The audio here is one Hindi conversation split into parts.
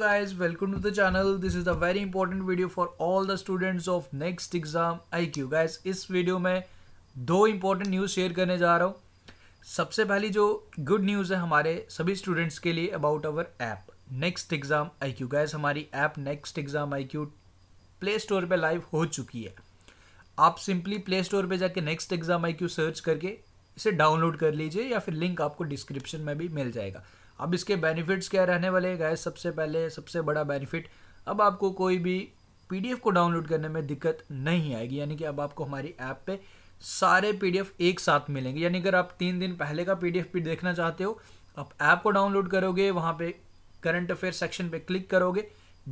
guys welcome to the channel this is a very important video for all the students of next exam IQ guys इस वीडियो में दो इम्पोर्टेंट न्यूज़ शेयर करने जा रहा हूँ सबसे पहली जो गुड न्यूज़ है हमारे सभी स्टूडेंट्स के लिए about our app next exam I Q guys हमारी app next exam I Q play store पर लाइव हो चुकी है आप सिंपली प्ले स्टोर पर जाके next exam I Q search करके इसे डाउनलोड कर लीजिए या फिर लिंक आपको डिस्क्रिप्शन में भी मिल जाएगा अब इसके बेनिफिट्स क्या रहने वाले हैं गाइस सबसे पहले सबसे बड़ा बेनिफिट अब आपको कोई भी पीडीएफ को डाउनलोड करने में दिक्कत नहीं आएगी यानी कि अब आपको हमारी ऐप पे सारे पीडीएफ एक साथ मिलेंगे यानी अगर आप तीन दिन पहले का पीडीएफ भी देखना चाहते हो आप ऐप को डाउनलोड करोगे वहाँ पे करंट अफेयर सेक्शन पे क्लिक करोगे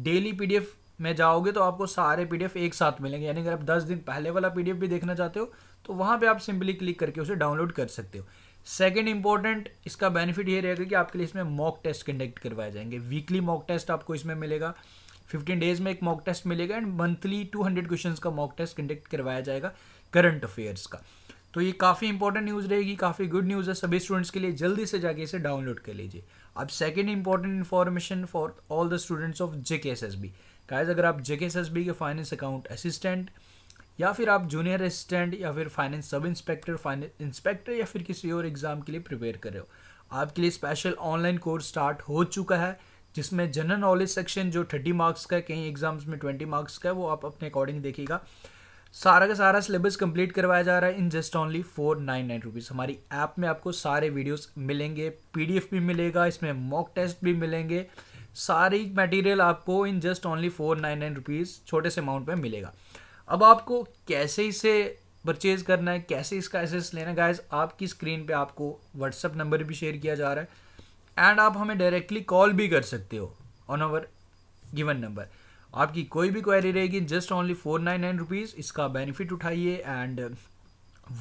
डेली पीडीएफ में जाओगे तो आपको सारे पीडीएफ एक साथ मिलेंगे यानी अगर आप दस दिन पहले वाला पीडीएफ भी देखना चाहते हो तो वहाँ पर आप सिंपली क्लिक करके उसे डाउनलोड कर सकते हो सेकेंड इंपॉर्टेंट इसका बेनिफिट ये रहेगा कि आपके लिए इसमें मॉक टेस्ट कंडक्ट करवाए जाएंगे वीकली मॉक टेस्ट आपको इसमें मिलेगा 15 डेज में एक मॉक टेस्ट मिलेगा एंड मंथली 200 क्वेश्चन का मॉक टेस्ट कंडक्ट करवाया जाएगा करंट अफेयर्स का तो ये काफ़ी इंपॉर्टेंट न्यूज़ रहेगी काफ़ी गुड न्यूज़ है सभी स्टूडेंट्स के लिए जल्दी से जाके इसे डाउनलोड कर लीजिए अब second important information for all the students of J K S S B guys अगर आप J K S S B के फाइनेंस अकाउंट असिस्टेंट या फिर आप जूनियर असिस्टेंट या फिर finance sub inspector finance inspector या फिर किसी और एग्ज़ाम के लिए प्रिपेयर कर रहे हो आपके लिए स्पेशल ऑनलाइन कोर्स स्टार्ट हो चुका है जिसमें जनरल नॉलेज सेक्शन जो थर्टी मार्क्स का है कहीं एग्ज़ाम्स में ट्वेंटी मार्क्स का है वो आप अपने अकॉर्डिंग देखिएगा सारा का सारा सिलेबस कंप्लीट करवाया जा रहा है in just only four nine nine rupees हमारी ऐप में आपको सारे वीडियोस मिलेंगे पीडीएफ भी मिलेगा इसमें मॉक टेस्ट भी मिलेंगे सारी मटेरियल आपको in just only four nine nine rupees छोटे से अमाउंट में मिलेगा अब आपको कैसे इसे परचेज़ करना है कैसे इसका एसेस लेना है गाइज आपकी स्क्रीन पे आपको व्हाट्सअप नंबर भी शेयर किया जा रहा है एंड आप हमें डायरेक्टली कॉल भी कर सकते हो ऑन आवर गिवन नंबर आपकी कोई भी क्वेरी रहेगी just only four nine nine rupees इसका बेनिफिट उठाइए एंड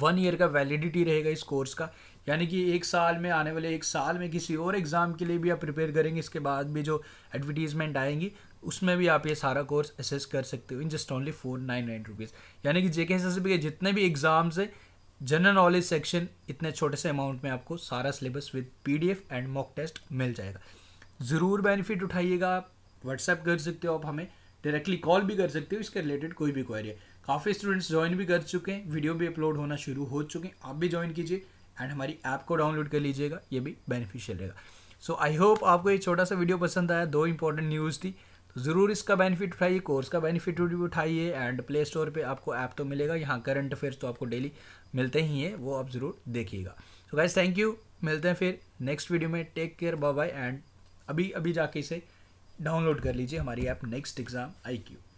वन ईयर का वैलिडिटी रहेगा इस कोर्स का यानी कि एक साल में आने वाले एक साल में किसी और एग्ज़ाम के लिए भी आप प्रिपेयर करेंगे इसके बाद भी जो एडवर्टीज़मेंट आएंगी उसमें भी आप ये सारा कोर्स असेस कर सकते हो in just only four nine nine rupees यानी कि जे के के जितने भी एग्ज़ाम्स है जनरल नॉलेज सेक्शन इतने छोटे से अमाउंट में आपको सारा syllabus with F and mock test मिल जाएगा ज़रूर बेनिफिट उठाइएगा आप व्हाट्सएप कर सकते हो आप हमें डायरेक्टली कॉल भी कर सकते हो इसके रिलेटेड कोई भी क्वेरी है काफ़ी स्टूडेंट्स ज्वाइन भी कर चुके हैं वीडियो भी अपलोड होना शुरू हो चुके हैं आप भी ज्वाइन कीजिए एंड हमारी ऐप को डाउनलोड कर लीजिएगा ये भी बेनिफिशियल रहेगा सो आई होप आपको ये छोटा सा वीडियो पसंद आया दो इंपॉर्टेंट न्यूज़ थी तो ज़रूर इसका बेनिफिट उठाइए कोर्स का बेनिफिट उठाइए एंड प्ले स्टोर पर आपको ऐप तो मिलेगा यहाँ करंट अफेयर्स तो आपको डेली मिलते ही हैं वो आप ज़रूर देखिएगा सो गाइज थैंक यू मिलते हैं फिर नेक्स्ट वीडियो में take care bye bye and अभी अभी जाके इसे डाउनलोड कर लीजिए हमारी app next exam I Q